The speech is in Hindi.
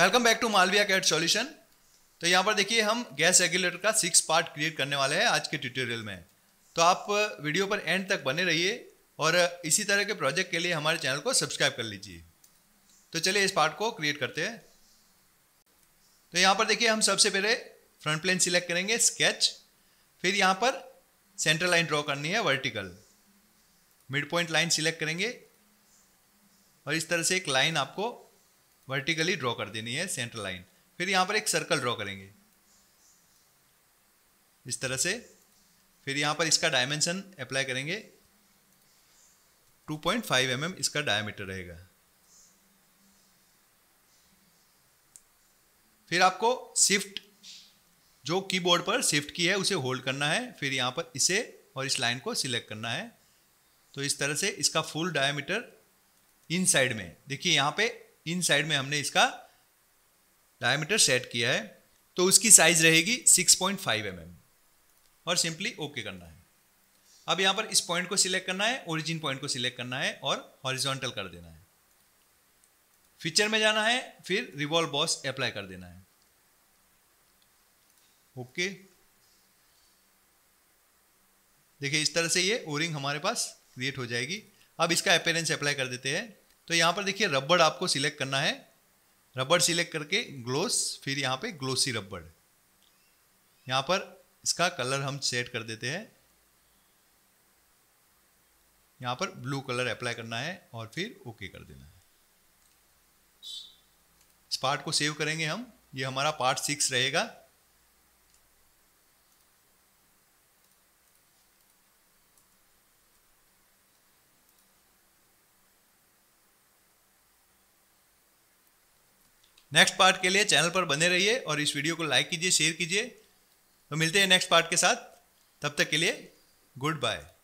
Welcome back to Malviya CAD solution तो यहाँ पर देखिए हम गैस रेगुलेटर का सिक्स पार्ट क्रिएट करने वाले हैं आज के ट्यूटोरियल में तो आप वीडियो पर एंड तक बने रहिए और इसी तरह के प्रोजेक्ट के लिए हमारे चैनल को सब्सक्राइब कर लीजिए तो चलिए इस पार्ट को क्रिएट करते हैं तो यहाँ पर देखिए हम सबसे पहले फ्रंट प्लेन सिलेक्ट करेंगे स्केच फिर यहाँ पर सेंटर लाइन ड्रॉ करनी है vertical mid point line select करेंगे और इस तरह से एक लाइन आपको वर्टिकली ड्रॉ कर देनी है सेंटर लाइन फिर यहाँ पर एक सर्कल ड्रॉ करेंगे इस तरह से फिर यहाँ पर इसका डायमेंशन अप्लाई करेंगे 2.5 पॉइंट mm इसका डायमीटर रहेगा फिर आपको शिफ्ट जो कीबोर्ड पर शिफ्ट की है उसे होल्ड करना है फिर यहाँ पर इसे और इस लाइन को सिलेक्ट करना है तो इस तरह से इसका फुल डायमीटर इन साइड में देखिए यहाँ पे इन साइड में हमने इसका डायमीटर सेट किया है तो उसकी साइज रहेगी 6.5 पॉइंट mm और सिंपली ओके okay करना है अब यहां पर इस पॉइंट को सिलेक्ट करना है ओरिजिन पॉइंट को सिलेक्ट करना है और हॉरिजॉन्टल कर देना है फीचर में जाना है फिर रिवॉल्व बॉस अप्लाई कर देना है ओके okay. देखिए इस तरह से ये ओरिंग हमारे पास क्रिएट हो जाएगी अब इसका अपेयरेंस अप्लाई कर देते हैं तो यहाँ पर देखिए रबड़ आपको सिलेक्ट करना है रबड़ सिलेक्ट करके ग्लोस फिर यहाँ पे ग्लोसी रबड़ यहाँ पर इसका कलर हम सेट कर देते हैं यहाँ पर ब्लू कलर अप्लाई करना है और फिर ओके कर देना है इस पार्ट को सेव करेंगे हम ये हमारा पार्ट सिक्स रहेगा नेक्स्ट पार्ट के लिए चैनल पर बने रहिए और इस वीडियो को लाइक कीजिए शेयर कीजिए तो मिलते हैं नेक्स्ट पार्ट के साथ तब तक के लिए गुड बाय